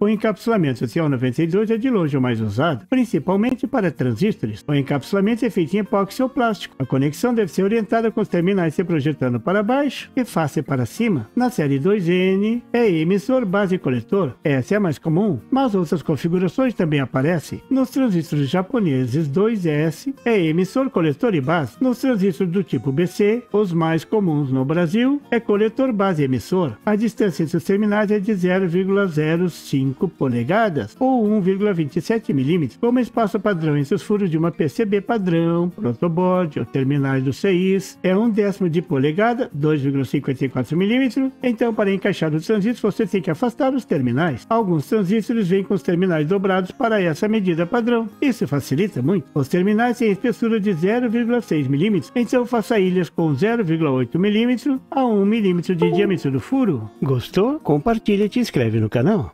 O encapsulamento CO92 é de longe o mais usado, principalmente para transistores. O encapsulamento é feito em epóxi ou plástico. A conexão deve ser orientada com os terminais se projetando para baixo e face para cima. Na série 2N, é emissor, base e coletor. Essa é a mais comum, mas outras configurações também aparecem. Nos transistores japoneses 2S, é emissor, coletor e base. Nos transistores do tipo BC, os mais comuns no Brasil, é coletor, base e emissor. A distância entre os terminais é de 0,05 5 polegadas ou 1,27 mm, como espaço padrão entre os furos de uma PCB padrão, protoboard ou terminais do CIs, é um décimo de polegada, 2,54 mm. Então, para encaixar os transistores, você tem que afastar os terminais. Alguns transistores vêm com os terminais dobrados para essa medida padrão. Isso facilita muito. Os terminais têm espessura de 0,6 mm, então faça ilhas com 0,8 mm a 1 mm de diâmetro do furo. Gostou? Compartilha e te inscreve no canal.